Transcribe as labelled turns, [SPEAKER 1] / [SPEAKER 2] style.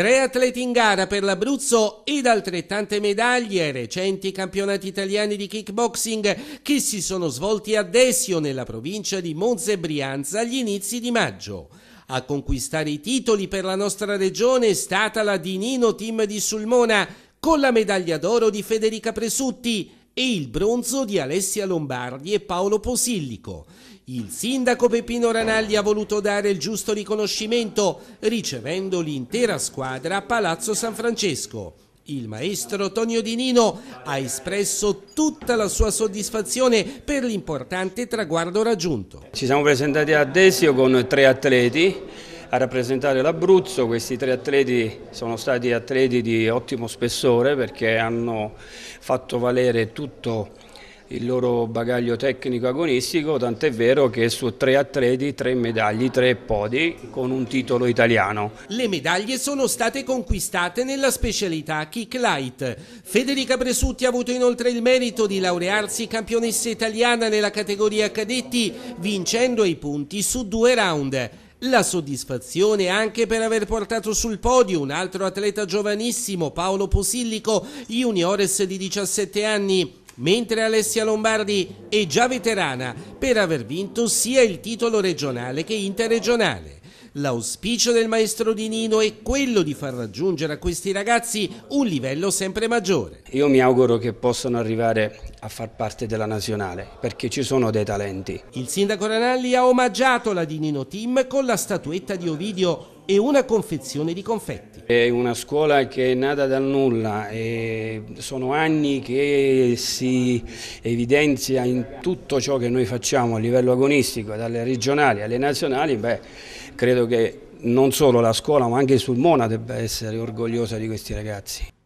[SPEAKER 1] Tre atleti in gara per l'Abruzzo ed altrettante medaglie ai recenti campionati italiani di kickboxing che si sono svolti a Desio nella provincia di Monza e Brianza agli inizi di maggio. A conquistare i titoli per la nostra regione è stata la Dinino Team di Sulmona con la medaglia d'oro di Federica Presutti e il bronzo di Alessia Lombardi e Paolo Posillico. Il sindaco Peppino Ranaldi ha voluto dare il giusto riconoscimento ricevendo l'intera squadra a Palazzo San Francesco. Il maestro Tonio Di Nino ha espresso tutta la sua soddisfazione per l'importante traguardo
[SPEAKER 2] raggiunto. Ci siamo presentati a Desio con tre atleti a rappresentare l'Abruzzo, questi tre atleti sono stati atleti di ottimo spessore perché hanno fatto valere tutto il loro bagaglio tecnico agonistico, tant'è vero che su tre atleti, tre medaglie, tre podi con un titolo italiano.
[SPEAKER 1] Le medaglie sono state conquistate nella specialità kick light. Federica Presutti ha avuto inoltre il merito di laurearsi campionessa italiana nella categoria cadetti vincendo i punti su due round. La soddisfazione anche per aver portato sul podio un altro atleta giovanissimo, Paolo Posillico, juniores di 17 anni, mentre Alessia Lombardi è già veterana per aver vinto sia il titolo regionale che interregionale. L'auspicio del maestro di Nino è quello di far raggiungere a questi ragazzi un livello sempre maggiore.
[SPEAKER 2] Io mi auguro che possano arrivare a far parte della nazionale perché ci sono dei talenti. Il
[SPEAKER 1] sindaco Ranalli ha omaggiato la di Nino Team con la statuetta di Ovidio e una confezione di confetti.
[SPEAKER 2] È una scuola che è nata dal nulla e sono anni che si evidenzia in tutto ciò che noi facciamo a livello agonistico, dalle regionali alle nazionali, beh, credo che non solo la scuola ma anche il Sulmona debba essere orgogliosa di questi ragazzi.